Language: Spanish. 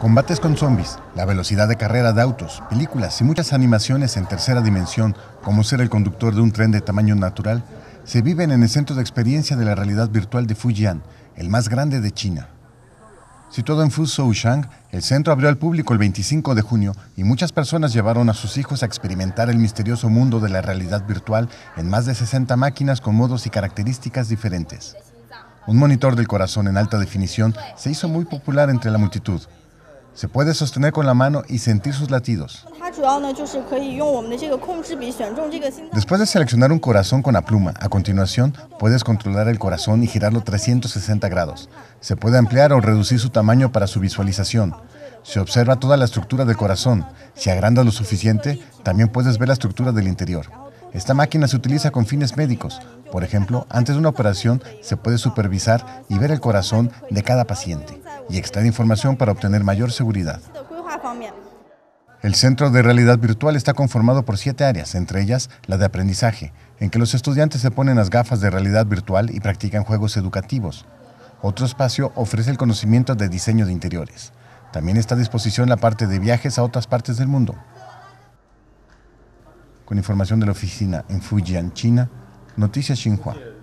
Combates con zombies, la velocidad de carrera de autos, películas y muchas animaciones en tercera dimensión, como ser el conductor de un tren de tamaño natural, se viven en el Centro de Experiencia de la Realidad Virtual de Fujian, el más grande de China. Situado en Fuzhou-Shang, el centro abrió al público el 25 de junio y muchas personas llevaron a sus hijos a experimentar el misterioso mundo de la realidad virtual en más de 60 máquinas con modos y características diferentes. Un monitor del corazón en alta definición se hizo muy popular entre la multitud, se puede sostener con la mano y sentir sus latidos. Después de seleccionar un corazón con la pluma, a continuación puedes controlar el corazón y girarlo 360 grados. Se puede ampliar o reducir su tamaño para su visualización. Se observa toda la estructura del corazón. Si agranda lo suficiente, también puedes ver la estructura del interior. Esta máquina se utiliza con fines médicos. Por ejemplo, antes de una operación se puede supervisar y ver el corazón de cada paciente y extraer información para obtener mayor seguridad. El Centro de Realidad Virtual está conformado por siete áreas, entre ellas la de aprendizaje, en que los estudiantes se ponen las gafas de realidad virtual y practican juegos educativos. Otro espacio ofrece el conocimiento de diseño de interiores. También está a disposición la parte de viajes a otras partes del mundo. Con información de la oficina en Fujian, China, Noticias Xinhua.